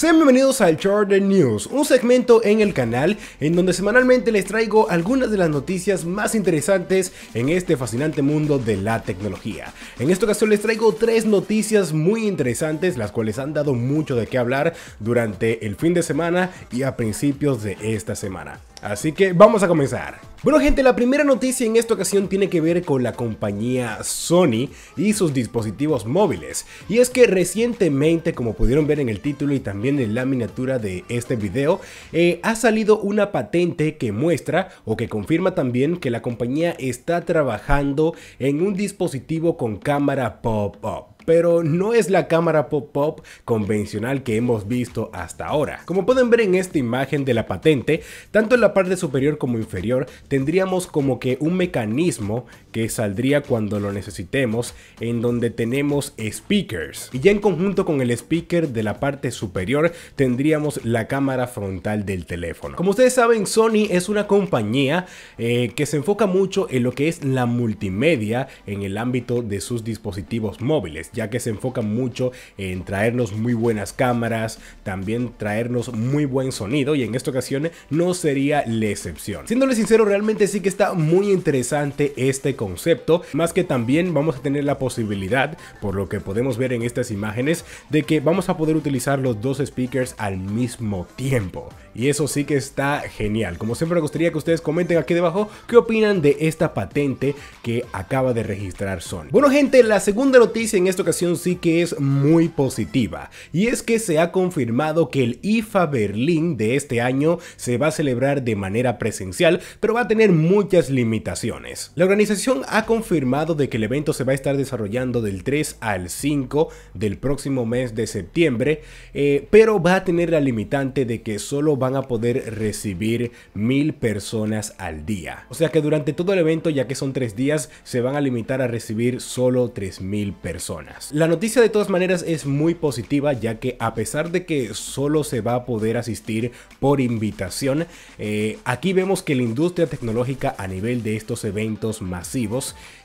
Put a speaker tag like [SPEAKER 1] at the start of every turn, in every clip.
[SPEAKER 1] Sean bienvenidos al Jordan News, un segmento en el canal en donde semanalmente les traigo algunas de las noticias más interesantes en este fascinante mundo de la tecnología. En esta ocasión les traigo tres noticias muy interesantes, las cuales han dado mucho de qué hablar durante el fin de semana y a principios de esta semana. Así que vamos a comenzar. Bueno gente, la primera noticia en esta ocasión tiene que ver con la compañía Sony y sus dispositivos móviles. Y es que recientemente, como pudieron ver en el título y también en la miniatura de este video, eh, ha salido una patente que muestra o que confirma también que la compañía está trabajando en un dispositivo con cámara pop-up pero no es la cámara pop pop convencional que hemos visto hasta ahora. Como pueden ver en esta imagen de la patente, tanto en la parte superior como inferior tendríamos como que un mecanismo que saldría cuando lo necesitemos, en donde tenemos speakers. Y ya en conjunto con el speaker de la parte superior tendríamos la cámara frontal del teléfono. Como ustedes saben, Sony es una compañía eh, que se enfoca mucho en lo que es la multimedia en el ámbito de sus dispositivos móviles, ya que se enfoca mucho en traernos muy buenas cámaras, también traernos muy buen sonido y en esta ocasión no sería la excepción. Siéndole sincero, realmente sí que está muy interesante este concepto, más que también vamos a tener la posibilidad, por lo que podemos ver en estas imágenes, de que vamos a poder utilizar los dos speakers al mismo tiempo. Y eso sí que está genial. Como siempre me gustaría que ustedes comenten aquí debajo qué opinan de esta patente que acaba de registrar Sony. Bueno gente, la segunda noticia en esta ocasión sí que es muy positiva. Y es que se ha confirmado que el IFA Berlín de este año se va a celebrar de manera presencial, pero va a tener muchas limitaciones. La organización ha confirmado de que el evento se va a estar desarrollando del 3 al 5 del próximo mes de septiembre, eh, pero va a tener la limitante de que solo van a poder recibir mil personas al día. O sea que durante todo el evento, ya que son tres días, se van a limitar a recibir solo 3000 personas. La noticia de todas maneras es muy positiva, ya que a pesar de que solo se va a poder asistir por invitación, eh, aquí vemos que la industria tecnológica a nivel de estos eventos masivos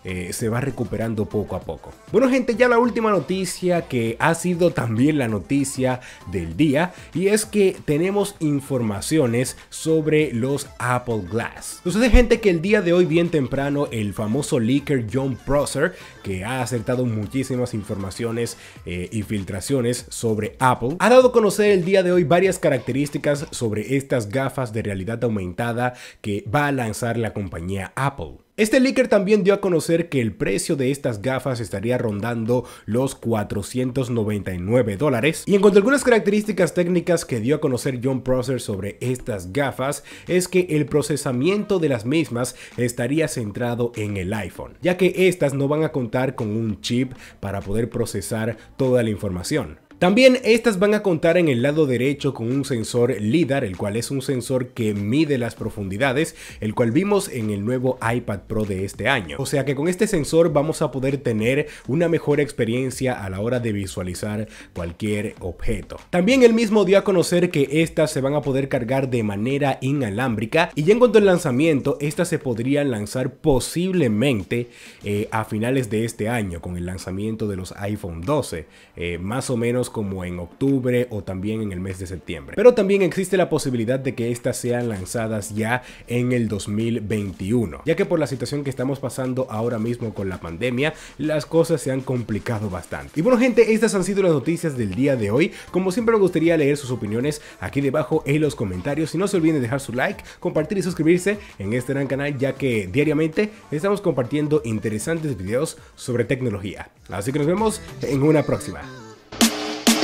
[SPEAKER 1] eh, se va recuperando poco a poco. Bueno gente, ya la última noticia que ha sido también la noticia del día y es que tenemos informaciones sobre los Apple Glass. Sucede gente que el día de hoy bien temprano el famoso leaker John Prosser, que ha acertado muchísimas informaciones eh, y filtraciones sobre Apple, ha dado a conocer el día de hoy varias características sobre estas gafas de realidad aumentada que va a lanzar la compañía Apple. Este leaker también dio a conocer que el precio de estas gafas estaría rondando los 499 dólares. Y en cuanto a algunas características técnicas que dio a conocer John Prosser sobre estas gafas, es que el procesamiento de las mismas estaría centrado en el iPhone, ya que estas no van a contar con un chip para poder procesar toda la información. También estas van a contar en el lado derecho con un sensor LIDAR, el cual es un sensor que mide las profundidades, el cual vimos en el nuevo iPad Pro de este año. O sea que con este sensor vamos a poder tener una mejor experiencia a la hora de visualizar cualquier objeto. También el mismo dio a conocer que estas se van a poder cargar de manera inalámbrica y ya en cuanto al lanzamiento, estas se podrían lanzar posiblemente eh, a finales de este año con el lanzamiento de los iPhone 12, eh, más o menos como en octubre o también en el mes de septiembre. Pero también existe la posibilidad de que estas sean lanzadas ya en el 2021, ya que por la situación que estamos pasando ahora mismo con la pandemia, las cosas se han complicado bastante. Y bueno gente, estas han sido las noticias del día de hoy. Como siempre me gustaría leer sus opiniones aquí debajo en los comentarios y no se olviden de dejar su like, compartir y suscribirse en este gran canal ya que diariamente estamos compartiendo interesantes videos sobre tecnología. Así que nos vemos en una próxima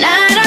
[SPEAKER 1] la, la.